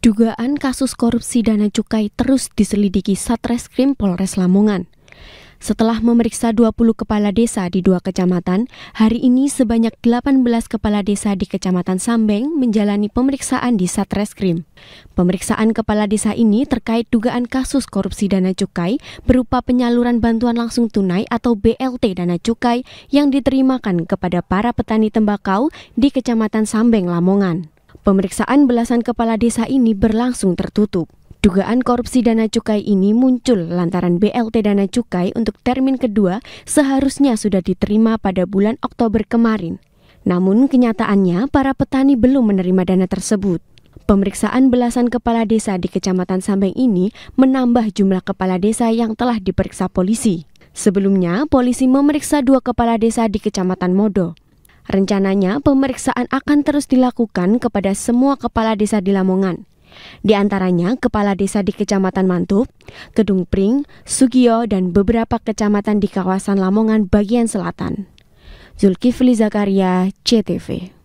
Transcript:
Dugaan kasus korupsi dana cukai terus diselidiki Satreskrim Polres Lamongan. Setelah memeriksa 20 kepala desa di dua kecamatan, hari ini sebanyak 18 kepala desa di Kecamatan Sambeng menjalani pemeriksaan di Satreskrim. Pemeriksaan kepala desa ini terkait dugaan kasus korupsi dana cukai berupa penyaluran bantuan langsung tunai atau BLT dana cukai yang diterimakan kepada para petani tembakau di Kecamatan Sambeng, Lamongan. Pemeriksaan belasan kepala desa ini berlangsung tertutup. Dugaan korupsi dana cukai ini muncul lantaran BLT dana cukai untuk termin kedua seharusnya sudah diterima pada bulan Oktober kemarin. Namun kenyataannya para petani belum menerima dana tersebut. Pemeriksaan belasan kepala desa di Kecamatan Sambeng ini menambah jumlah kepala desa yang telah diperiksa polisi. Sebelumnya, polisi memeriksa dua kepala desa di Kecamatan Modo. Rencananya pemeriksaan akan terus dilakukan kepada semua kepala desa di Lamongan. Di antaranya kepala desa di Kecamatan Mantup, Kedung Pring, Sugio, dan beberapa kecamatan di kawasan Lamongan bagian selatan. Zulkifli Zakaria, CTV.